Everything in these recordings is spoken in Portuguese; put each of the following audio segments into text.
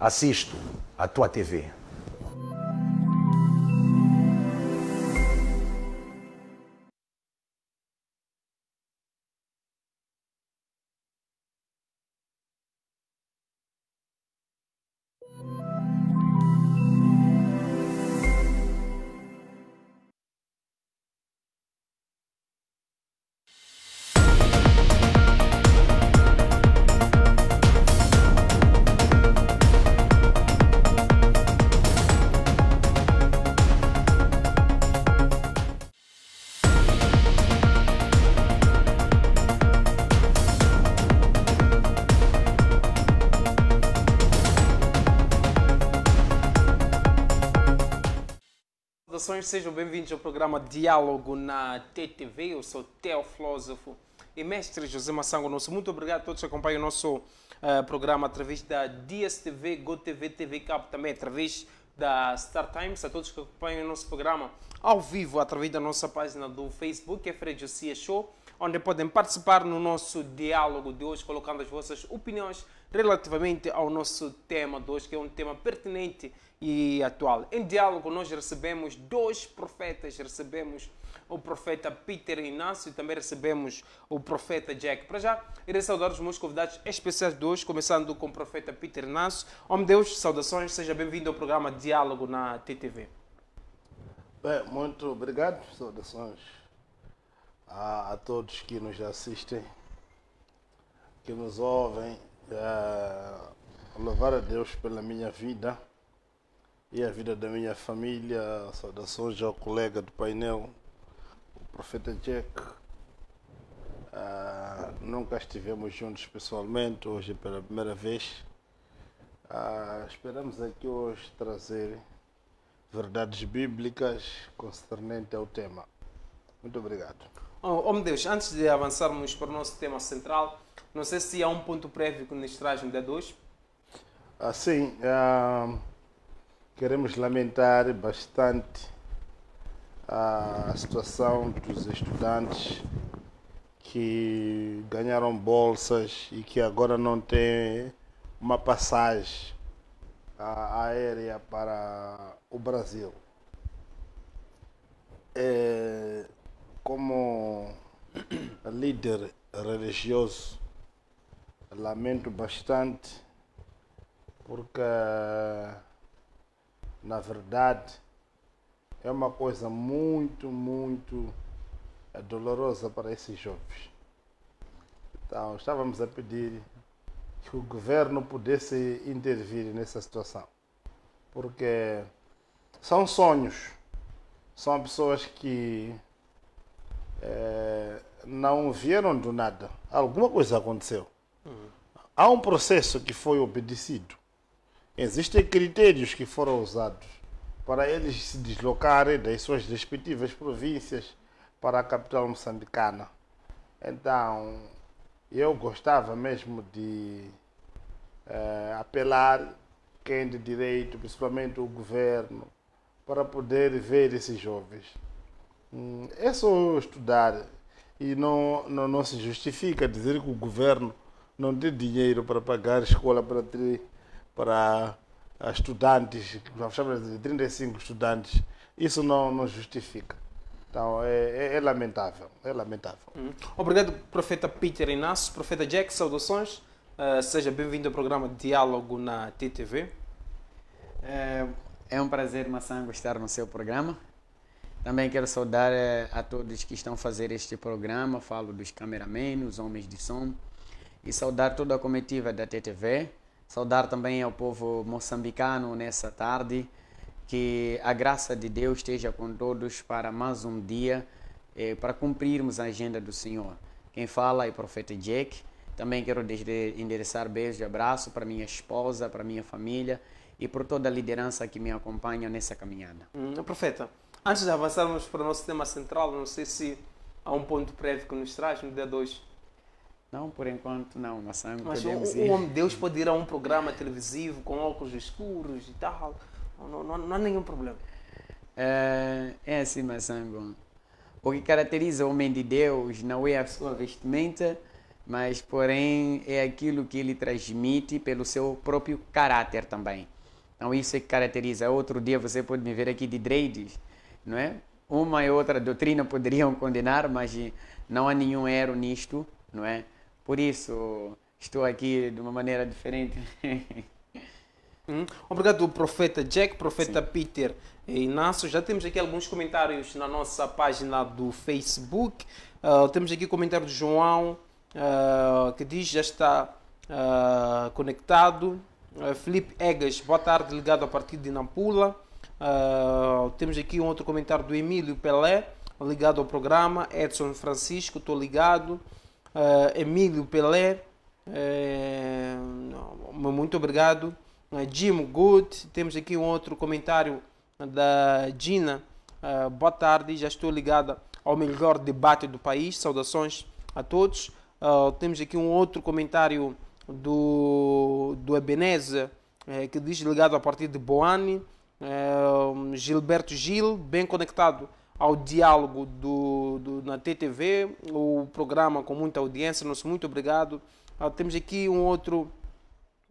assisto a tua TV. Saudações, sejam bem-vindos ao programa Diálogo na TTV. Eu sou Teoflósofo e mestre José Massango Nosso. Muito obrigado a todos que acompanham o nosso uh, programa através da DSTV, GoTV, TV Cap, também através da Star Times, a todos que acompanham o nosso programa ao vivo através da nossa página do Facebook, é Fred Josia Show, onde podem participar no nosso diálogo de hoje, colocando as vossas opiniões relativamente ao nosso tema de hoje, que é um tema pertinente e atual. Em diálogo, nós recebemos dois profetas, recebemos o profeta Peter Inácio e também recebemos o profeta Jack. Para já, irei saudar os meus convidados especiais de hoje, começando com o profeta Peter Inácio. Homem de Deus, saudações, seja bem-vindo ao programa Diálogo na TTV. Bem, muito obrigado, saudações a, a todos que nos assistem, que nos ouvem. Uh, louvar a Deus pela minha vida e a vida da minha família. Saudações ao colega do painel, o Profeta Jack. Ah, nunca estivemos juntos pessoalmente, hoje pela primeira vez. Ah, esperamos aqui hoje trazer verdades bíblicas concernente ao tema. Muito obrigado. Oh, oh, meu Deus, antes de avançarmos para o nosso tema central, não sei se há um ponto prévio que nos traz no dia 2. Ah, sim. Ah, Queremos lamentar bastante a situação dos estudantes que ganharam bolsas e que agora não têm uma passagem aérea para o Brasil. É, como líder religioso, lamento bastante porque na verdade, é uma coisa muito, muito eh, dolorosa para esses jovens. Então, estávamos a pedir que o governo pudesse intervir nessa situação, porque são sonhos, são pessoas que é, não vieram do nada, alguma coisa aconteceu. Uhum. Há um processo que foi obedecido Existem critérios que foram usados para eles se deslocarem das suas respectivas províncias para a capital moçambicana. Então, eu gostava mesmo de eh, apelar quem de direito, principalmente o governo, para poder ver esses jovens. Hum, é só estudar e não, não, não se justifica dizer que o governo não tem dinheiro para pagar escola para ter para eh, estudantes, vamos chamar de 35 estudantes, isso não, não justifica. Então é, é, é lamentável, é lamentável. Hum. Obrigado, profeta Peter Inácio. Profeta Jack, saudações. Uh, seja bem-vindo ao programa Diálogo na TTV. É, eh, é um prazer, Massango, estar no seu programa. Também quero saudar a todos que estão fazendo este programa. Falo dos cameramen, os homens de som. E saudar toda a comitiva da TTV, Saudar também ao povo moçambicano nessa tarde. Que a graça de Deus esteja com todos para mais um dia, eh, para cumprirmos a agenda do Senhor. Quem fala é o profeta Jack. Também quero endereçar beijo e abraço para minha esposa, para minha família e por toda a liderança que me acompanha nessa caminhada. Hum, profeta, antes de avançarmos para o nosso tema central, não sei se há um ponto prévio que nos traz no dia 2. Não, por enquanto não. Nós não Mas o, ir. o homem de Deus pode ir a um programa televisivo com óculos escuros e tal. Não, não, não há nenhum problema. É, é assim, Massango. O que caracteriza o homem de Deus não é a sua vestimenta, mas porém é aquilo que ele transmite pelo seu próprio caráter também. Então isso é que caracteriza. Outro dia você pode me ver aqui de dreads, não é? Uma e outra doutrina poderiam condenar, mas não há nenhum erro nisto, não é? Por isso estou aqui de uma maneira diferente. Hum? Obrigado, profeta Jack, profeta Sim. Peter e Inácio. Já temos aqui alguns comentários na nossa página do Facebook. Uh, temos aqui o comentário do João, uh, que diz já está uh, conectado. Felipe Egas, boa tarde, ligado a partir de Nampula. temos aqui um outro comentário do Emílio Pelé, ligado ao programa. Edson Francisco, estou ligado uh, Emílio Pelé, uh, muito obrigado. Uh, eh, Jim Good, temos aqui um outro comentário da Gina. Uh, boa tarde, já estou ligada ao melhor debate do país. Saudações a todos. temos aqui um outro comentário do, do Ebenezer, que diz ligado a partir de Boane. Gilberto Gil, bem conectado ao diálogo do, do, na TTV, o programa com muita audiência, nosso muito obrigado. Ah, temos aqui um outro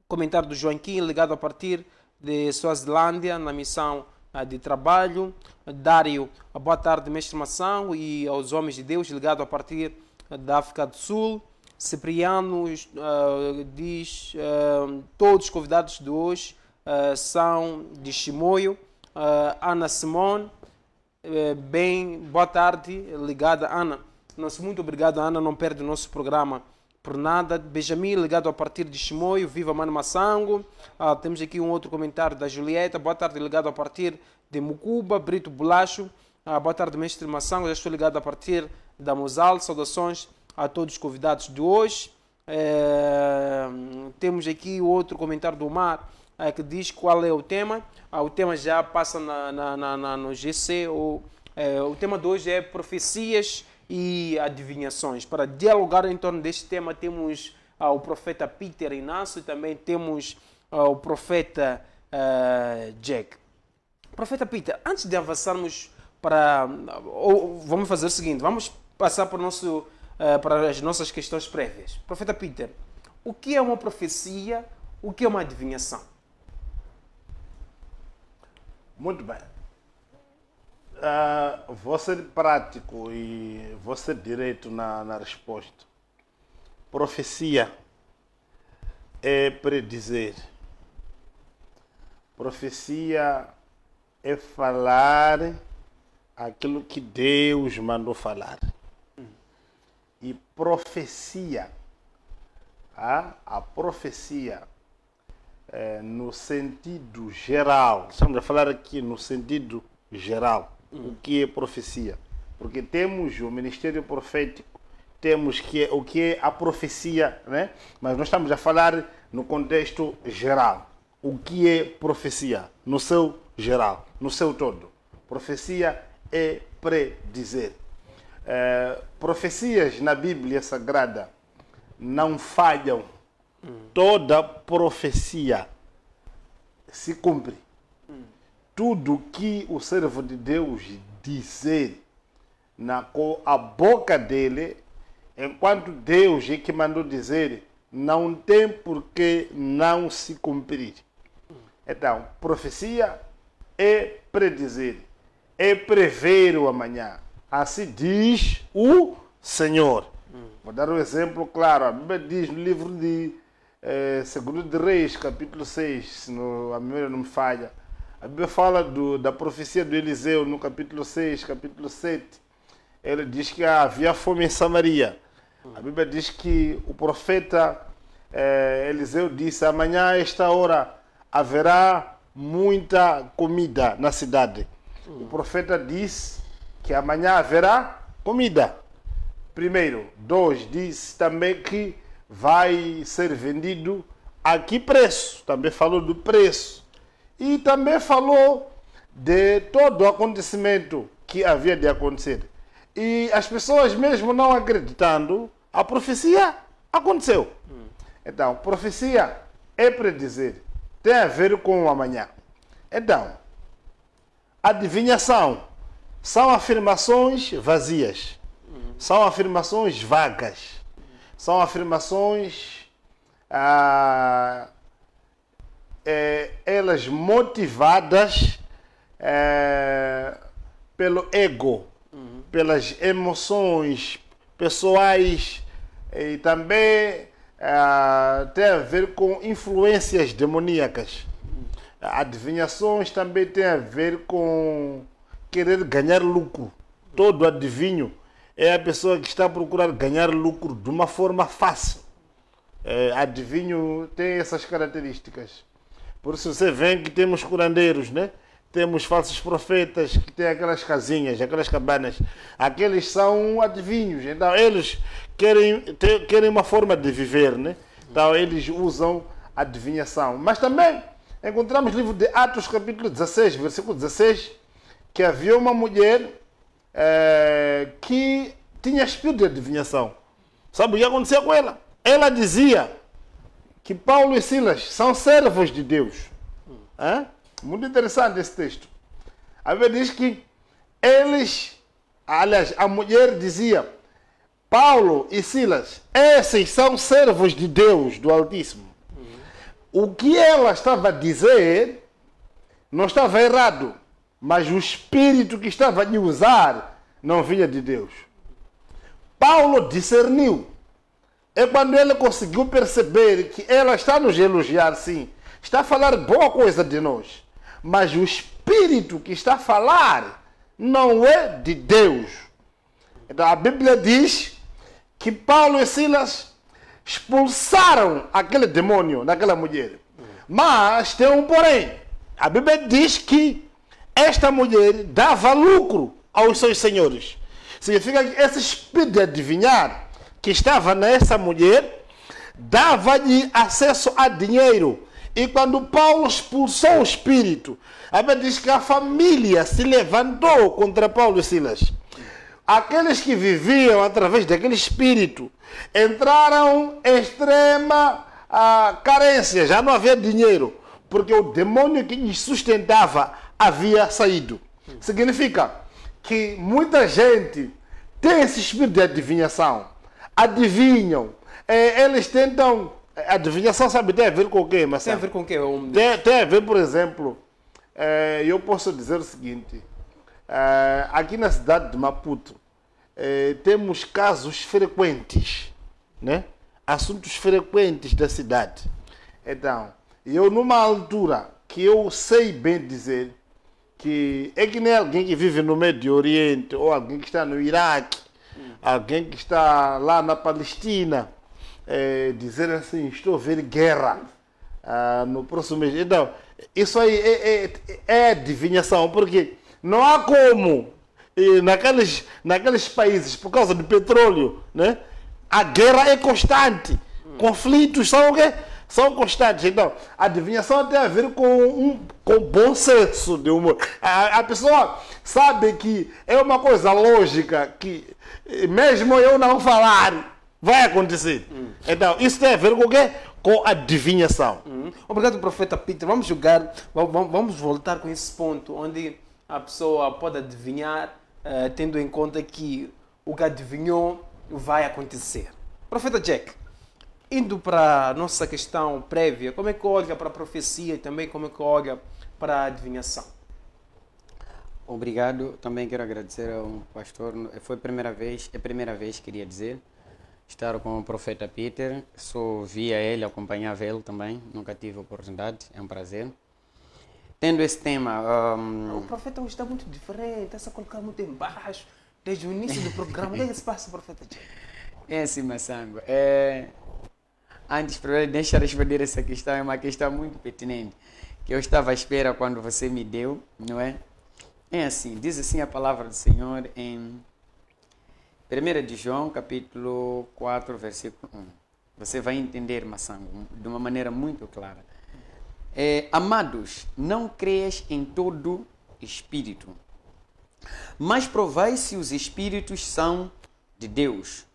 comentário do Joaquim, ligado a partir de Suazilândia, na missão ah, de trabalho. Dário, ah, boa tarde, mestre Mação, e aos homens de Deus, ligado a partir ah, da África do Sul. Cipriano ah, diz, todos os convidados de hoje são de Chimoio. Ana Simone, é, bem, boa tarde, ligada Ana. Nosso muito obrigado, Ana, não perde o nosso programa por nada. Benjamin, ligado a partir de Chimoio, viva Mano Massango. Ah, temos aqui um outro comentário da Julieta, boa tarde, ligado a partir de Mucuba, Brito Bolacho. Ah, boa tarde, mestre Massango, já estou ligado a partir da Mosal. Saudações a todos os convidados de hoje. É, temos aqui outro comentário do Omar é, que diz qual é o tema. Ah, o tema já passa na, na, na, na no GC. Ou, é, o tema de hoje é profecias e adivinhações. Para dialogar em torno deste tema, temos ah, o profeta Peter Inácio e também temos ah, o profeta ah, Jack. Profeta Peter, antes de avançarmos para. Ou, vamos fazer o seguinte: vamos passar para, nosso, ah, para as nossas questões prévias. Profeta Peter, o que é uma profecia? O que é uma adivinhação? Muito bem. Uh, ah, vou ser prático e vou ser direito na, na resposta. Profecia é predizer. Profecia é falar aquilo que Deus mandou falar. E profecia, a, tá? a profecia é, no sentido geral, estamos a falar aqui no sentido geral, uhum. o que é profecia. Porque temos o ministério profético, temos que, é, o que é a profecia, né? mas nós estamos a falar no contexto geral. O que é profecia? No seu geral, no seu todo. Profecia é predizer. É, profecias na Bíblia Sagrada não falham Toda profecia se cumpre. Tudo que o servo de Deus dizer na a boca dele, enquanto Deus é que mandou dizer, não tem por que não se cumprir. Então, profecia é predizer, é prever o amanhã. Assim diz o Senhor. Vou dar um exemplo claro. A Bíblia diz no livro de é, segundo de Reis, capítulo 6, se não, a memória não me falha. A Bíblia fala do, da profecia do Eliseu no capítulo 6, capítulo 7. Ele diz que havia fome em Samaria. A Bíblia diz que o profeta é, Eliseu disse: Amanhã, a esta hora, haverá muita comida na cidade. O profeta disse que amanhã haverá comida. Primeiro. Dois, disse também que vai ser vendido a que preço? Também falou do preço. E também falou de todo o acontecimento que havia de acontecer. E as pessoas, mesmo não acreditando, a profecia aconteceu. Então, profecia é predizer, tem a ver com o amanhã. Então, adivinhação são afirmações vazias, são afirmações vagas são afirmações, ah, é, elas motivadas é, pelo ego, uhum. pelas emoções pessoais e também ah, tem a ver com influências demoníacas. Adivinhações também tem a ver com querer ganhar lucro. Todo adivinho é a pessoa que está a procurar ganhar lucro de uma forma fácil. É, adivinho tem essas características. Por isso você vê que temos curandeiros, né? Temos falsos profetas que têm aquelas casinhas, aquelas cabanas. Aqueles são adivinhos. Então eles querem, ter, querem uma forma de viver, né? Então eles usam adivinhação. Mas também encontramos no livro de Atos, capítulo 16, versículo 16, que havia uma mulher é, que tinha espírito de adivinhação. Sabe o que aconteceu com ela? Ela dizia que Paulo e Silas são servos de Deus. É? Muito interessante esse texto. A Bíblia diz que eles, aliás, a mulher dizia, Paulo e Silas, esses são servos de Deus, do Altíssimo. Uhum. O que ela estava a dizer não estava errado mas o espírito que estava a usar não vinha de Deus. Paulo discerniu. É quando ele conseguiu perceber que ela está nos elogiar, sim, está a falar boa coisa de nós, mas o espírito que está a falar não é de Deus. Então, a Bíblia diz que Paulo e Silas expulsaram aquele demônio daquela mulher. Mas tem um porém. A Bíblia diz que esta mulher dava lucro aos seus senhores. Significa que esse espírito de adivinhar que estava nessa mulher dava-lhe acesso a dinheiro. E quando Paulo expulsou o espírito, a Bíblia diz que a família se levantou contra Paulo e Silas. Aqueles que viviam através daquele espírito entraram em extrema ah, carência, já não havia dinheiro, porque o demônio que lhes sustentava havia saído. Significa que muita gente tem esse espírito de adivinhação. Adivinham. É, eles tentam. É, adivinhação, sabe, tem a ver com o quê, mas Tem a ver com o quê? Tem, tem a ver, por exemplo, é, eu posso dizer o seguinte: aqui na cidade de Maputo, temos casos frequentes, né? assuntos frequentes da cidade. Então, eu, numa altura que eu sei bem dizer, que é que nem alguém que vive no Médio Oriente, ou alguém que está no Iraque, hum. alguém que está lá na Palestina, é, dizer assim, estou a ver guerra ah, no próximo mês. Então, isso aí é, é, é adivinhação, porque não há como e naqueles, naqueles países, por causa do petróleo, né? a guerra é constante. Conflitos são o quê? São constantes, então Adivinhação tem a ver com um com bom senso de humor. A, a, pessoa sabe que é uma coisa lógica que eh, mesmo eu não falar vai acontecer. Hum. Então, isso tem a ver com o quê? Com adivinhação. Hum. Obrigado, profeta Peter. Vamos jogar, vamos, vamos voltar com esse ponto onde a pessoa pode adivinhar, uh, tendo em conta que o que adivinhou vai acontecer. Profeta Jack, Indo para a nossa questão prévia, como é que olha para a profecia e também como é que olha para a adivinhação? Obrigado. Também quero agradecer ao pastor. Foi a primeira vez, é a primeira vez, queria dizer, estar com o profeta Peter. Só via ele, acompanhava ele também. Nunca tive oportunidade. É um prazer tendo esse tema. Um... O profeta hoje está muito diferente, está a colocando muito embaixo, desde o início do programa. espaço profeta é que se passa, maçango. É, Antes, primeiro, deixa eu responder essa questão, é uma questão muito pertinente, que eu estava à espera quando você me deu, não é? É assim, diz assim a palavra do Senhor em 1 de João, capítulo 4, versículo 1. Você vai entender, Massango, de uma maneira muito clara. É, Amados, não creias em todo espírito, mas provai se os espíritos são de Deus,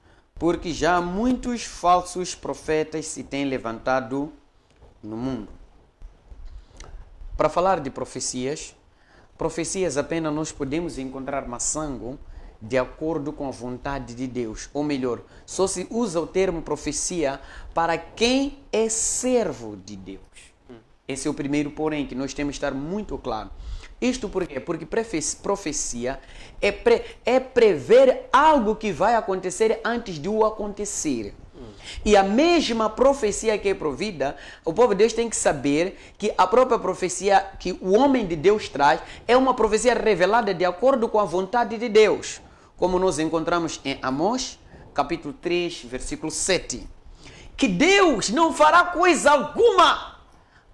porque já muitos falsos profetas se têm levantado no mundo. Para falar de profecias, profecias apenas nós podemos encontrar maçango de acordo com a vontade de Deus, ou melhor, só se usa o termo profecia para quem é servo de Deus. Esse é o primeiro porém que nós temos que estar muito claro. Isto por quê? Porque profecia é, pre, é prever algo que vai acontecer antes de o acontecer. E a mesma profecia que é provida, o povo de Deus tem que saber que a própria profecia que o homem de Deus traz é uma profecia revelada de acordo com a vontade de Deus, como nós encontramos em Amós, capítulo 3, versículo 7. Que Deus não fará coisa alguma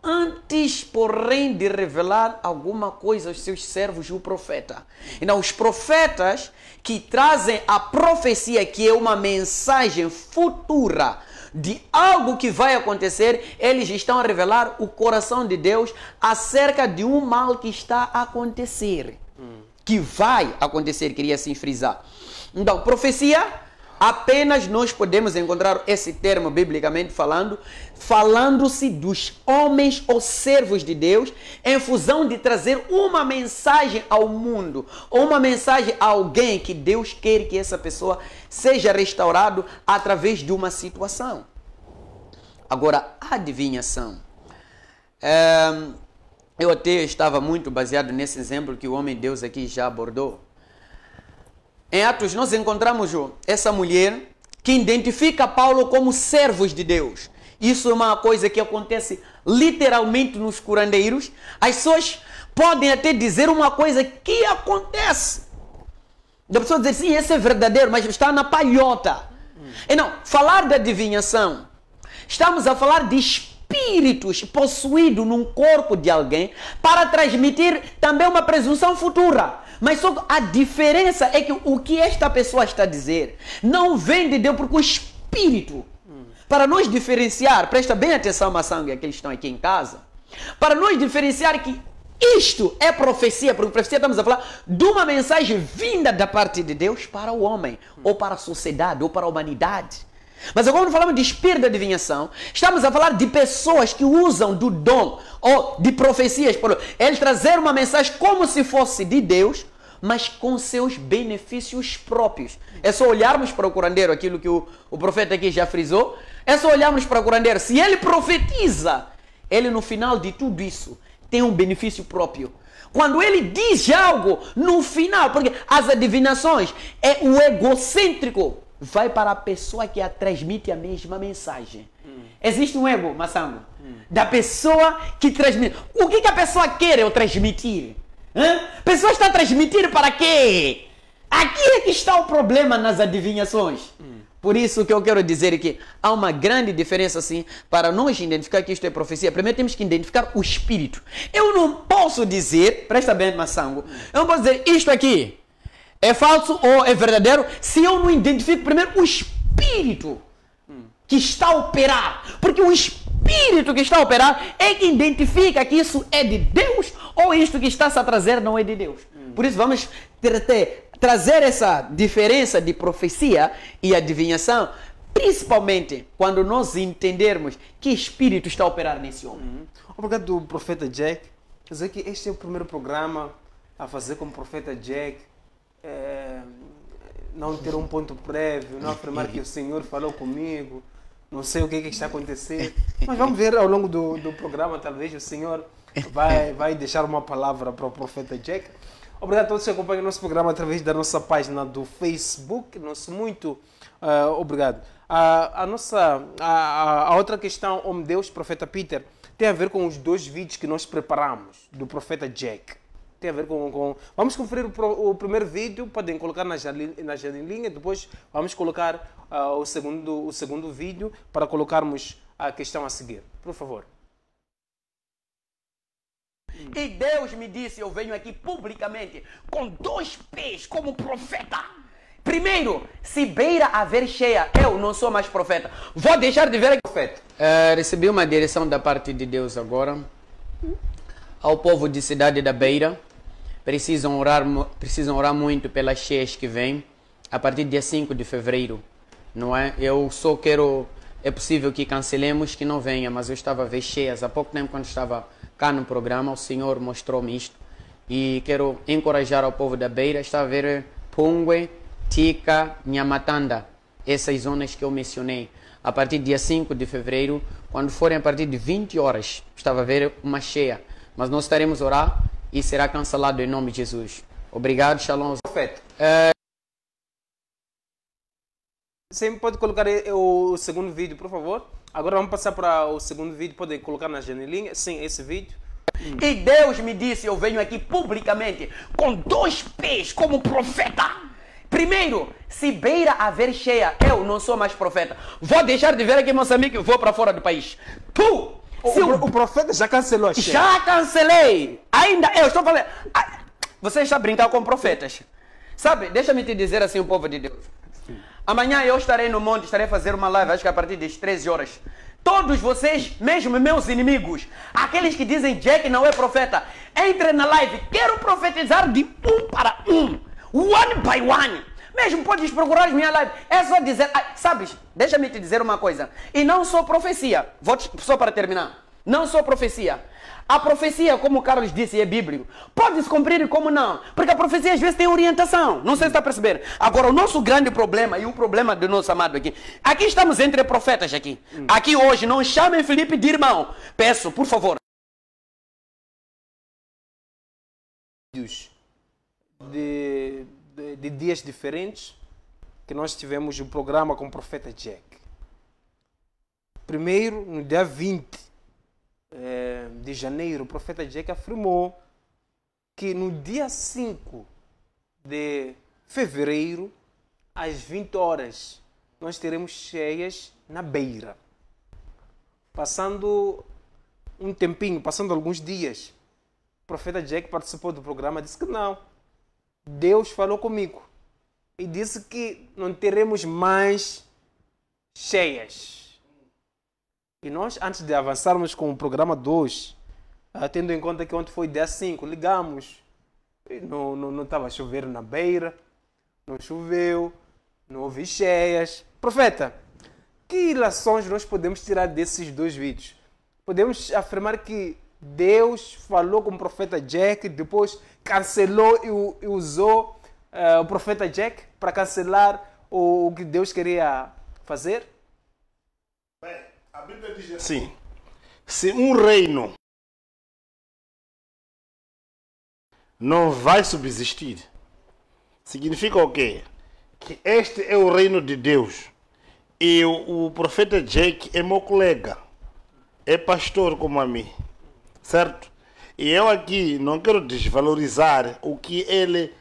antes, porém, de revelar alguma coisa aos seus servos, o profeta. Então, os profetas que trazem a profecia, que é uma mensagem futura de algo que vai acontecer, eles estão a revelar o coração de Deus acerca de um mal que está a acontecer. Hum. Que vai acontecer, queria assim frisar. Então, profecia Apenas nós podemos encontrar esse termo, biblicamente falando, falando-se dos homens ou servos de Deus, em função de trazer uma mensagem ao mundo, ou uma mensagem a alguém que Deus quer que essa pessoa seja restaurado através de uma situação. Agora, adivinhação. É, eu até estava muito baseado nesse exemplo que o homem Deus aqui já abordou. Em Atos nós encontramos essa mulher que identifica Paulo como servos de Deus. Isso é uma coisa que acontece literalmente nos curandeiros. As pessoas podem até dizer uma coisa que acontece. A pessoa diz: sim, esse é verdadeiro, mas está na palhota. Hum. E não, falar da adivinhação. Estamos a falar de espíritos possuídos num corpo de alguém para transmitir também uma presunção futura. Mas só a diferença é que o que esta pessoa está a dizer não vem de Deus, porque o Espírito, para nos diferenciar, presta bem atenção, maçanga, que eles estão aqui em casa, para nos diferenciar que isto é profecia, porque profecia estamos a falar de uma mensagem vinda da parte de Deus para o homem, ou para a sociedade, ou para a humanidade. Mas agora quando falamos de espírito de adivinhação, estamos a falar de pessoas que usam do dom ou de profecias, por eles trazer uma mensagem como se fosse de Deus, mas com seus benefícios próprios. É só olharmos para o curandeiro, aquilo que o, o profeta aqui já frisou, é só olharmos para o curandeiro. Se ele profetiza, ele no final de tudo isso tem um benefício próprio. Quando ele diz algo no final, porque as adivinhações é o egocêntrico vai para a pessoa que a transmite a mesma mensagem. Hum. Existe um ego, Massango, hum. da pessoa que transmite. O que, que a pessoa quer eu transmitir? Hã? A pessoa está transmitindo para quê? Aqui é que está o problema nas adivinhações. Hum. Por isso que eu quero dizer que há uma grande diferença assim para nós identificar que isto é profecia. Primeiro temos que identificar o espírito. Eu não posso dizer, presta bem, Massango, eu não posso dizer isto aqui é falso ou é verdadeiro se eu não identifico primeiro o espírito que está a operar. Porque o espírito que está a operar é que identifica que isso é de Deus ou isto que está -se a trazer não é de Deus. Por isso vamos ter, ter, trazer essa diferença de profecia e adivinhação, principalmente quando nós entendermos que espírito está a operar nesse homem. Uhum. Obrigado, profeta Jack. Quer dizer que este é o primeiro programa a fazer com o profeta Jack é, não ter um ponto prévio, não afirmar que o Senhor falou comigo, não sei o que, é que está é. acontecendo. Mas vamos ver ao longo do, do programa, talvez o Senhor vai, vai deixar uma palavra para o profeta Jack. Obrigado a todos que acompanham o nosso programa através da nossa página do Facebook. Nosso muito uh, obrigado. A, a nossa a, a, outra questão, Homem Deus, Profeta Peter, tem a ver com os dois vídeos que nós preparamos do Profeta Jack tem a ver com. com... Vamos conferir o, o, primeiro vídeo, podem colocar na, na janelinha, depois vamos colocar uh, o, segundo, o segundo vídeo para colocarmos a questão a seguir. Por favor. E Deus me disse: eu venho aqui publicamente com dois pés como profeta. Primeiro, se beira a ver cheia, eu não sou mais profeta. Vou deixar de ver profeta. Uh, recebi uma direção da parte de Deus agora ao povo de Cidade da Beira precisam orar, precisam orar muito pelas cheias que vêm a partir do dia 5 de fevereiro, não é? Eu só quero. É possível que cancelemos, que não venha, mas eu estava a ver cheias. Há pouco tempo, quando estava cá no programa, o Senhor mostrou-me isto. E quero encorajar ao povo da Beira, está a ver eh, Pungue, Tika, Nhamatanda, essas zonas que eu mencionei. A partir do dia 5 de fevereiro, quando forem a partir de 20 horas, estava a ver uma cheia. Mas nós estaremos a orar e será cancelado em nome de Jesus. Obrigado, Shalom. Profeta. É... Você pode colocar o segundo vídeo, por favor? Agora vamos passar para o segundo vídeo. Podem colocar na janelinha. Sim, esse vídeo. E Deus me disse, eu venho aqui publicamente com dois pés como profeta. Primeiro, se beira ver cheia, eu não sou mais profeta. Vou deixar de ver aqui em Moçambique e vou para fora do país. Tu se o, o profeta já cancelou a cheia. Já cancelei. Ainda eu estou falando. Você está brincar com profetas. Sabe, deixa-me te dizer assim, o povo de Deus. Amanhã eu estarei no monte, estarei a fazer uma live, acho que a partir das 13 horas. Todos vocês, mesmo meus inimigos, aqueles que dizem Jack não é profeta, entrem na live. Quero profetizar de um para um, one by one. Mesmo podes procurar as minhas lives. É só dizer. Sabes, deixa-me te dizer uma coisa. E não sou profecia. Vou te, só para terminar. Não sou profecia. A profecia, como o Carlos disse, é bíblico. Pode se cumprir e como não. Porque a profecia às vezes tem orientação. Não sei se está percebendo. Agora, o nosso grande problema e o problema do nosso amado aqui. Aqui estamos entre profetas aqui. Hum. Aqui hoje, não chamem Felipe de irmão. Peço, por favor. De de, de dias diferentes que nós tivemos o um programa com o profeta Jack. Primeiro, no dia 20 eh, de janeiro, o profeta Jack afirmou que no dia 5 de fevereiro, às 20 horas, nós teremos cheias na beira. Passando um tempinho, passando alguns dias, o profeta Jack participou do programa disse que não, Deus falou comigo e disse que não teremos mais cheias. E nós, antes de avançarmos com o programa 2, ah, tendo em conta que ontem foi dia 5, ligamos. E não estava chovendo na beira, não choveu, não houve cheias. Profeta, que ilações nós podemos tirar desses dois vídeos? Podemos afirmar que Deus falou com o profeta Jack, depois cancelou e, usou uh, o profeta Jack para cancelar o, o, que Deus queria fazer? Bem, a Bíblia diz assim: se um reino não vai subsistir, significa o quê? Que este é o reino de Deus. E o, o profeta Jack é meu colega, é pastor como a mim certo? E eu aqui não quero desvalorizar o que ele